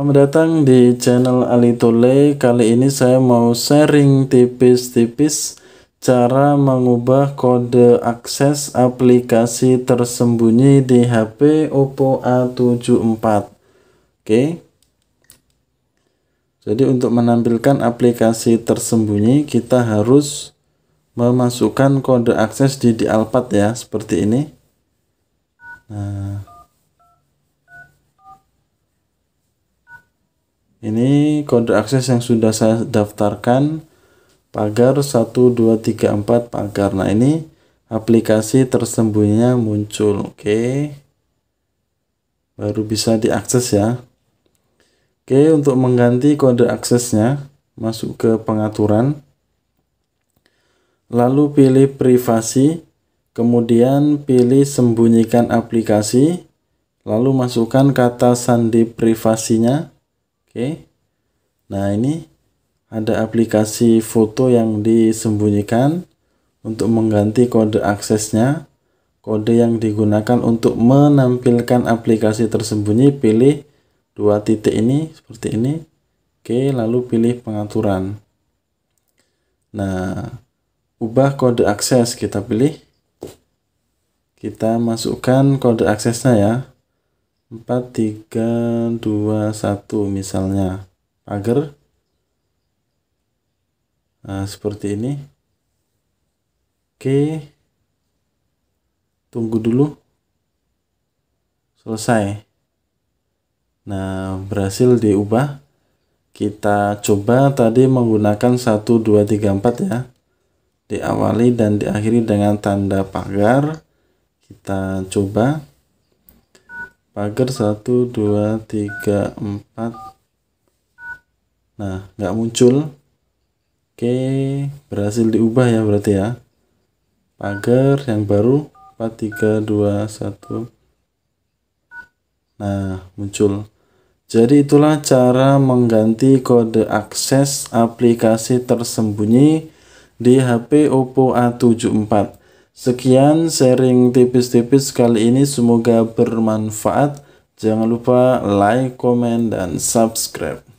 Selamat datang di channel Ali Alitole. Kali ini saya mau sharing tipis-tipis cara mengubah kode akses aplikasi tersembunyi di HP Oppo A74. Oke. Jadi untuk menampilkan aplikasi tersembunyi kita harus memasukkan kode akses di Dialpad ya, seperti ini. Nah, ini kode akses yang sudah saya daftarkan pagar 1234 pagar nah ini aplikasi tersembunyinya muncul oke baru bisa diakses ya oke untuk mengganti kode aksesnya masuk ke pengaturan lalu pilih privasi kemudian pilih sembunyikan aplikasi lalu masukkan kata sandi privasinya Oke. Nah, ini ada aplikasi foto yang disembunyikan untuk mengganti kode aksesnya. Kode yang digunakan untuk menampilkan aplikasi tersembunyi pilih dua titik ini seperti ini. Oke, lalu pilih pengaturan. Nah, ubah kode akses kita pilih. Kita masukkan kode aksesnya ya. 4, 3, 2, 1 misalnya agar nah, seperti ini oke tunggu dulu selesai nah berhasil diubah kita coba tadi menggunakan 1 2 3 4 ya diawali dan diakhiri dengan tanda pagar kita coba pagar 1 2 3 4 nah nggak muncul oke berhasil diubah ya berarti ya pagar yang baru 4 3 2 1 nah muncul jadi itulah cara mengganti kode akses aplikasi tersembunyi di HP Oppo A74 Sekian sharing tipis-tipis kali ini semoga bermanfaat. Jangan lupa like, komen, dan subscribe.